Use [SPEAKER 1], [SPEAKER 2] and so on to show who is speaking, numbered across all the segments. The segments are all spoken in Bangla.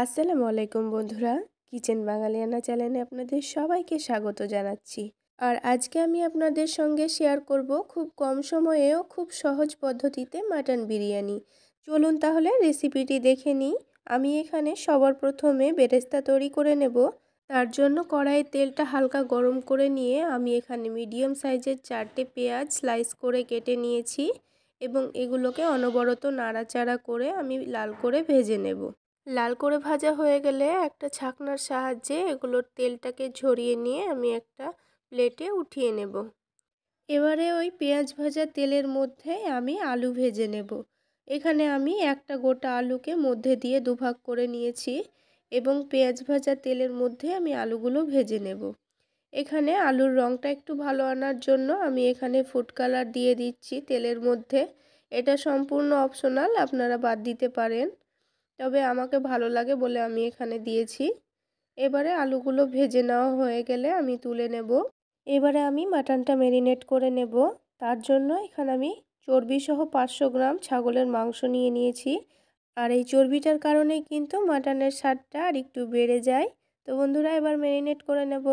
[SPEAKER 1] আসসালামু আলাইকুম বন্ধুরা কিচেন বাঙালিয়ানা চ্যানেলে আপনাদের সবাইকে স্বাগত জানাচ্ছি আর আজকে আমি আপনাদের সঙ্গে শেয়ার করব খুব কম সময়েও খুব সহজ পদ্ধতিতে মাটন বিরিয়ানি চলুন তাহলে রেসিপিটি দেখে নিই আমি এখানে সবার প্রথমে বেরেস্তা তৈরি করে নেব তার জন্য কড়াইয়ে তেলটা হালকা গরম করে নিয়ে আমি এখানে মিডিয়াম সাইজের চারটে পেঁয়াজ স্লাইস করে কেটে নিয়েছি এবং এগুলোকে অনবরত নাড়াচাড়া করে আমি লাল করে ভেজে নেব লাল করে ভাজা হয়ে গেলে একটা ছাকনার সাহায্যে এগুলোর তেলটাকে ঝরিয়ে নিয়ে আমি একটা প্লেটে উঠিয়ে নেব এবারে ওই পেঁয়াজ ভাজা তেলের মধ্যে আমি আলু ভেজে নেব এখানে আমি একটা গোটা আলুকে মধ্যে দিয়ে দুভাগ করে নিয়েছি এবং পেঁয়াজ ভাজা তেলের মধ্যে আমি আলুগুলো ভেজে নেব এখানে আলুর রঙটা একটু ভালো আনার জন্য আমি এখানে ফুড কালার দিয়ে দিচ্ছি তেলের মধ্যে এটা সম্পূর্ণ অপশনাল আপনারা বাদ দিতে পারেন তবে আমাকে ভালো লাগে বলে আমি এখানে দিয়েছি এবারে আলুগুলো ভেজে নেওয়া হয়ে গেলে আমি তুলে নেব এবারে আমি মাটনটা ম্যারিনেট করে নেব তার জন্য এখানে আমি চর্বিসহ পাঁচশো গ্রাম ছাগলের মাংস নিয়ে নিয়েছি আর এই চর্বিটার কারণে কিন্তু মাটনের স্বাদটা আর একটু বেড়ে যায় তো বন্ধুরা এবার ম্যারিনেট করে নেব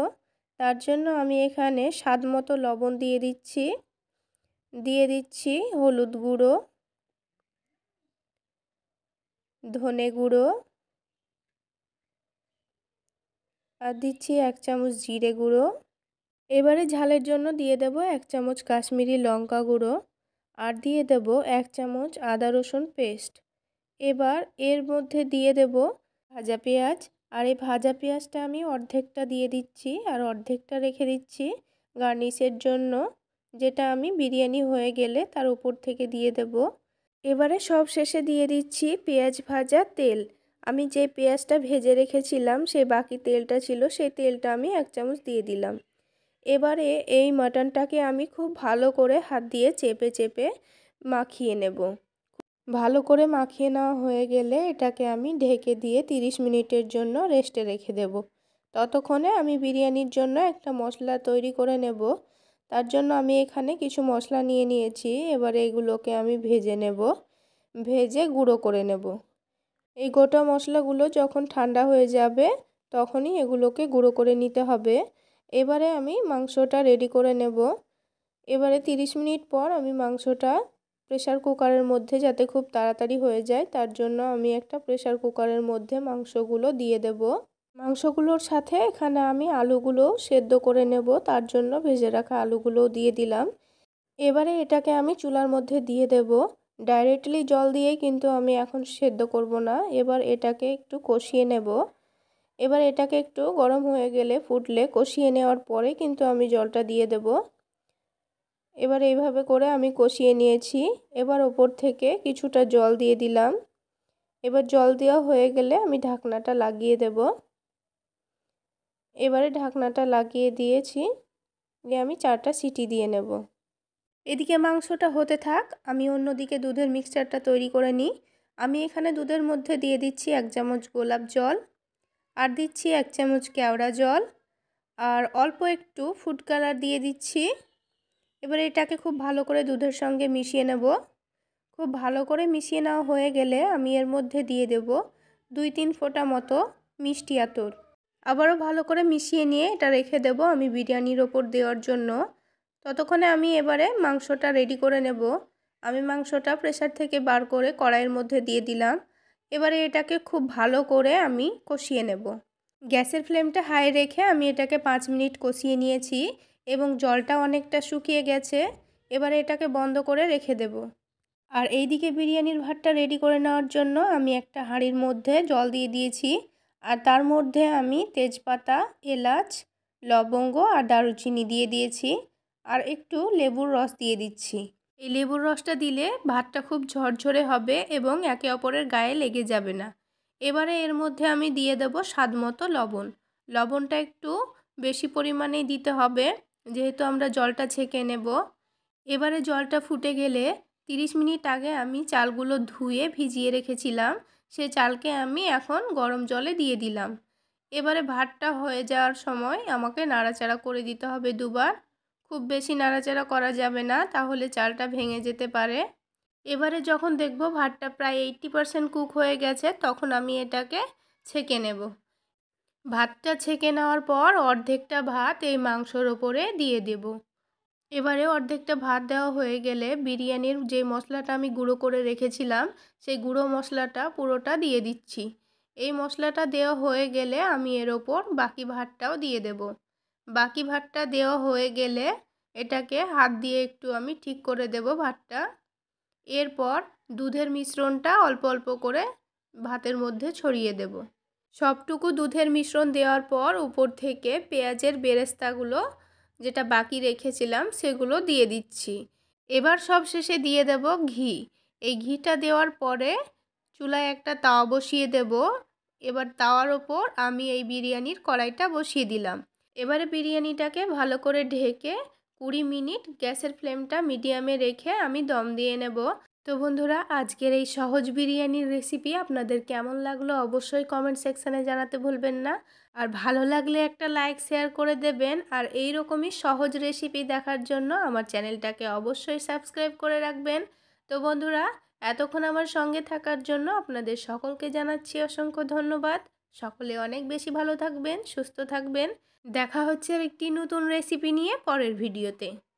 [SPEAKER 1] তার জন্য আমি এখানে স্বাদ মতো লবণ দিয়ে দিচ্ছি দিয়ে দিচ্ছি হলুদ গুঁড়ো ধনে গুঁড়ো আর দিচ্ছি এক চামচ জিরে গুঁড়ো এবারে ঝালের জন্য দিয়ে দেব এক চামচ কাশ্মীরি লঙ্কা গুঁড়ো আর দিয়ে দেব এক চামচ আদা রসুন পেস্ট এবার এর মধ্যে দিয়ে দেব ভাজা পেঁয়াজ আর এই ভাজা পেঁয়াজটা আমি অর্ধেকটা দিয়ে দিচ্ছি আর অর্ধেকটা রেখে দিচ্ছি গার্নিশের জন্য যেটা আমি বিরিয়ানি হয়ে গেলে তার উপর থেকে দিয়ে দেব এবারে সব শেষে দিয়ে দিচ্ছি পেঁয়াজ ভাজা তেল আমি যে পেঁয়াজটা ভেজে রেখেছিলাম সেই বাকি তেলটা ছিল সেই তেলটা আমি এক চামচ দিয়ে দিলাম এবারে এই মাটনটাকে আমি খুব ভালো করে হাত দিয়ে চেপে চেপে মাখিয়ে নেব ভালো করে মাখিয়ে নেওয়া হয়ে গেলে এটাকে আমি ঢেকে দিয়ে 30 মিনিটের জন্য রেস্টে রেখে দেব ততক্ষণে আমি বিরিয়ানির জন্য একটা মশলা তৈরি করে নেব তার জন্য আমি এখানে কিছু মশলা নিয়ে নিয়েছি এবারে এগুলোকে আমি ভেজে নেব ভেজে গুঁড়ো করে নেব এই গোটা মশলাগুলো যখন ঠান্ডা হয়ে যাবে তখনই এগুলোকে গুঁড়ো করে নিতে হবে এবারে আমি মাংসটা রেডি করে নেব এবারে 30 মিনিট পর আমি মাংসটা প্রেশার কুকারের মধ্যে যাতে খুব তাড়াতাড়ি হয়ে যায় তার জন্য আমি একটা প্রেশার কুকারের মধ্যে মাংসগুলো দিয়ে দেব মাংসগুলোর সাথে এখানে আমি আলুগুলো সেদ্ধ করে নেব তার জন্য ভেজে রাখা আলুগুলো দিয়ে দিলাম এবারে এটাকে আমি চুলার মধ্যে দিয়ে দেব ডাইরেক্টলি জল দিয়েই কিন্তু আমি এখন সেদ্ধ করব না এবার এটাকে একটু কষিয়ে নেব এবার এটাকে একটু গরম হয়ে গেলে ফুটলে কষিয়ে নেওয়ার পরে কিন্তু আমি জলটা দিয়ে দেব এবার এইভাবে করে আমি কষিয়ে নিয়েছি এবার ওপর থেকে কিছুটা জল দিয়ে দিলাম এবার জল দেওয়া হয়ে গেলে আমি ঢাকনাটা লাগিয়ে দেবো এবারে ঢাকনাটা লাগিয়ে দিয়েছি দিয়ে আমি চারটা সিটি দিয়ে নেব এদিকে মাংসটা হতে থাক আমি অন্যদিকে দুধের মিক্সচারটা তৈরি করে নিই আমি এখানে দুধের মধ্যে দিয়ে দিচ্ছি এক চামচ গোলাপ জল আর দিচ্ছি এক চামচ কেওড়া জল আর অল্প একটু ফুড কালার দিয়ে দিচ্ছি এবার এটাকে খুব ভালো করে দুধের সঙ্গে মিশিয়ে নেব খুব ভালো করে মিশিয়ে নেওয়া হয়ে গেলে আমি এর মধ্যে দিয়ে দেব দুই তিন ফোঁটা মতো মিষ্টি আতর আবারও ভালো করে মিশিয়ে নিয়ে এটা রেখে দেব আমি বিরিয়ানির ওপর দেওয়ার জন্য ততক্ষণে আমি এবারে মাংসটা রেডি করে নেব আমি মাংসটা প্রেশার থেকে বার করে কড়াইয়ের মধ্যে দিয়ে দিলাম এবারে এটাকে খুব ভালো করে আমি কষিয়ে নেব গ্যাসের ফ্লেমটা হাই রেখে আমি এটাকে পাঁচ মিনিট কষিয়ে নিয়েছি এবং জলটা অনেকটা শুকিয়ে গেছে এবারে এটাকে বন্ধ করে রেখে দেব আর এইদিকে বিরিয়ানির ভাতটা রেডি করে নেওয়ার জন্য আমি একটা হাঁড়ির মধ্যে জল দিয়ে দিয়েছি আর তার মধ্যে আমি তেজপাতা এলাচ লবঙ্গ আর দারুচিনি দিয়ে দিয়েছি আর একটু লেবুর রস দিয়ে দিচ্ছি এই লেবুর রসটা দিলে ভাতটা খুব ঝরঝরে হবে এবং একে অপরের গায়ে লেগে যাবে না এবারে এর মধ্যে আমি দিয়ে দেব স্বাদ মতো লবণ লবণটা একটু বেশি পরিমাণেই দিতে হবে যেহেতু আমরা জলটা ছেঁকে নেব এবারে জলটা ফুটে গেলে 30 মিনিট আগে আমি চালগুলো ধুয়ে ভিজিয়ে রেখেছিলাম সে চালকে আমি এখন গরম জলে দিয়ে দিলাম এবারে ভাতটা হয়ে যাওয়ার সময় আমাকে নাড়াচাড়া করে দিতে হবে দুবার খুব বেশি নাড়াচাড়া করা যাবে না তাহলে চালটা ভেঙে যেতে পারে এবারে যখন দেখব ভাতটা প্রায় এইটটি পারসেন্ট কুক হয়ে গেছে তখন আমি এটাকে ছেঁকে নেব ভাতটা ছেঁকে নেওয়ার পর অর্ধেকটা ভাত এই মাংসর ওপরে দিয়ে দেবো এবারে অর্ধেকটা ভাত দেওয়া হয়ে গেলে বিরিয়ানির যে মশলাটা আমি গুঁড়ো করে রেখেছিলাম সেই গুঁড়ো মশলাটা পুরোটা দিয়ে দিচ্ছি এই মশলাটা দেওয়া হয়ে গেলে আমি এর ওপর বাকি ভাতটাও দিয়ে দেব বাকি ভাতটা দেওয়া হয়ে গেলে এটাকে হাত দিয়ে একটু আমি ঠিক করে দেব ভাতটা এরপর দুধের মিশ্রণটা অল্প অল্প করে ভাতের মধ্যে ছড়িয়ে দেব সবটুকু দুধের মিশ্রণ দেওয়ার পর উপর থেকে পেঁয়াজের বেরেস্তাগুলো যেটা বাকি রেখেছিলাম সেগুলো দিয়ে দিচ্ছি এবার সব শেষে দিয়ে দেব ঘি এই ঘিটা দেওয়ার পরে চুলায় একটা তাওয়া বসিয়ে দেব এবার তাওয়ার ওপর আমি এই বিরিয়ানির কড়াইটা বসিয়ে দিলাম এবারে বিরিয়ানিটাকে ভালো করে ঢেকে কুড়ি মিনিট গ্যাসের ফ্লেমটা মিডিয়ামে রেখে আমি দম দিয়ে নেব তো বন্ধুরা আজকের এই সহজ বিরিয়ানির রেসিপি আপনাদের কেমন লাগলো অবশ্যই কমেন্ট সেকশানে জানাতে ভুলবেন না আর ভালো লাগলে একটা লাইক শেয়ার করে দেবেন আর এই রকমই সহজ রেসিপি দেখার জন্য আমার চ্যানেলটাকে অবশ্যই সাবস্ক্রাইব করে রাখবেন তো বন্ধুরা এতক্ষণ আমার সঙ্গে থাকার জন্য আপনাদের সকলকে জানাচ্ছি অসংখ্য ধন্যবাদ সকলে অনেক বেশি ভালো থাকবেন সুস্থ থাকবেন দেখা হচ্ছে একটি নতুন রেসিপি নিয়ে পরের ভিডিওতে